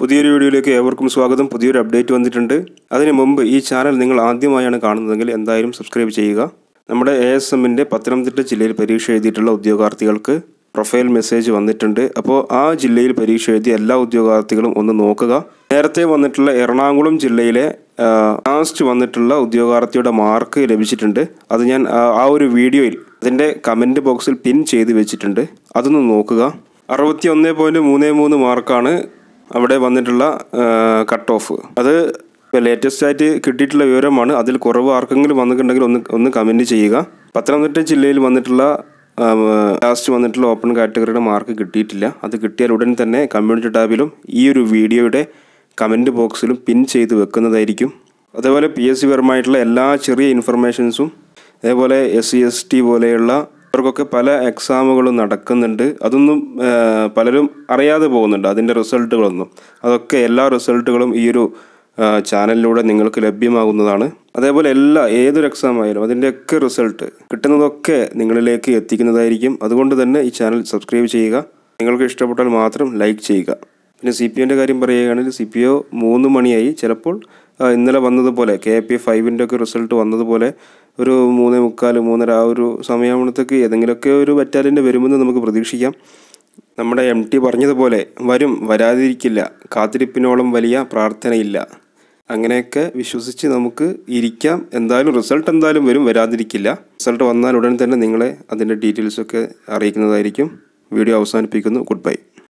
പുതിയൊരു വീഡിയോയിലേക്ക് ഏവർക്കും സ്വാഗതം പുതിയൊരു അപ്ഡേറ്റ് വന്നിട്ടുണ്ട് അതിനു മുമ്പ് ഈ ചാനൽ നിങ്ങൾ ആദ്യമായാണ് കാണുന്നതെങ്കിൽ എന്തായാലും സബ്സ്ക്രൈബ് ചെയ്യുക നമ്മുടെ എ എസ് എമ്മിൻ്റെ പത്തനംതിട്ട ജില്ലയിൽ പരീക്ഷ എഴുതിയിട്ടുള്ള ഉദ്യോഗാർത്ഥികൾക്ക് പ്രൊഫൈൽ മെസ്സേജ് വന്നിട്ടുണ്ട് അപ്പോൾ ആ ജില്ലയിൽ പരീക്ഷ എഴുതിയ എല്ലാ ഉദ്യോഗാർത്ഥികളും ഒന്ന് നോക്കുക നേരത്തെ വന്നിട്ടുള്ള എറണാകുളം ജില്ലയിലെ ലാസ്റ്റ് വന്നിട്ടുള്ള ഉദ്യോഗാർത്ഥിയുടെ മാർക്ക് ലഭിച്ചിട്ടുണ്ട് അത് ഞാൻ ആ ഒരു വീഡിയോയിൽ അതിൻ്റെ കമൻറ്റ് ബോക്സിൽ പിൻ ചെയ്ത് വെച്ചിട്ടുണ്ട് അതൊന്ന് നോക്കുക അറുപത്തി ഒന്ന് പോയിൻറ്റ് മൂന്ന് മൂന്ന് മാർക്കാണ് അവിടെ വന്നിട്ടുള്ള കട്ട് ഓഫ് അത് ഇപ്പോൾ ലേറ്റസ്റ്റ് ആയിട്ട് കിട്ടിയിട്ടുള്ള വിവരമാണ് അതിൽ കുറവ് ആർക്കെങ്കിലും വന്നിട്ടുണ്ടെങ്കിൽ ഒന്ന് ഒന്ന് കമൻറ്റ് ചെയ്യുക പത്തനംതിട്ട ജില്ലയിൽ വന്നിട്ടുള്ള ലാസ്റ്റ് വന്നിട്ടുള്ള ഓപ്പൺ കാറ്റഗറിയുടെ മാർക്ക് കിട്ടിയിട്ടില്ല അത് കിട്ടിയാൽ ഉടൻ തന്നെ കമ്മ്യൂണിറ്റി ടാബിലും ഈ ഒരു വീഡിയോയുടെ കമൻറ്റ് ബോക്സിലും പിൻ ചെയ്ത് വെക്കുന്നതായിരിക്കും അതേപോലെ പി എസ് സി പരമായിട്ടുള്ള എല്ലാ ചെറിയ ഇൻഫർമേഷൻസും അതേപോലെ എസ് സി എസ് ടി പോലെയുള്ള അവർക്കൊക്കെ പല എക്സാമുകളും നടക്കുന്നുണ്ട് അതൊന്നും പലരും അറിയാതെ പോകുന്നുണ്ട് അതിൻ്റെ റിസൾട്ടുകളൊന്നും അതൊക്കെ എല്ലാ റിസൾട്ടുകളും ഈ ഒരു ചാനലിലൂടെ നിങ്ങൾക്ക് ലഭ്യമാകുന്നതാണ് അതേപോലെ എല്ലാ ഏതൊരു എക്സാം ആയാലും അതിൻ്റെയൊക്കെ റിസൾട്ട് കിട്ടുന്നതൊക്കെ നിങ്ങളിലേക്ക് എത്തിക്കുന്നതായിരിക്കും അതുകൊണ്ട് തന്നെ ഈ ചാനൽ സബ്സ്ക്രൈബ് ചെയ്യുക നിങ്ങൾക്ക് ഇഷ്ടപ്പെട്ടാൽ മാത്രം ലൈക്ക് ചെയ്യുക പിന്നെ സി പി കാര്യം പറയുകയാണെങ്കിൽ സി പി ഒ മൂന്ന് മണിയായി ചിലപ്പോൾ ഇന്നലെ വന്നതുപോലെ കെ പി ഫൈവിൻ്റെ ഒക്കെ റിസൾട്ട് വന്നതുപോലെ ഒരു മൂന്നേ മുക്കാൽ മൂന്നര ആ ഒരു സമയമാകുമ്പോഴത്തേക്ക് ഏതെങ്കിലുമൊക്കെ ഒരു ബറ്റാലിയൻ്റെ വരുമെന്ന് നമുക്ക് പ്രതീക്ഷിക്കാം നമ്മുടെ എം ടി പറഞ്ഞതുപോലെ വരും വരാതിരിക്കില്ല കാത്തിരിപ്പിനോളം വലിയ പ്രാർത്ഥനയില്ല അങ്ങനെയൊക്കെ വിശ്വസിച്ച് നമുക്ക് ഇരിക്കാം എന്തായാലും റിസൾട്ട് എന്തായാലും വരും വരാതിരിക്കില്ല റിസൾട്ട് വന്നാൽ ഉടൻ തന്നെ നിങ്ങളെ അതിൻ്റെ ഡീറ്റെയിൽസൊക്കെ അറിയിക്കുന്നതായിരിക്കും വീഡിയോ അവസാനിപ്പിക്കുന്നു ഗുഡ് ബൈ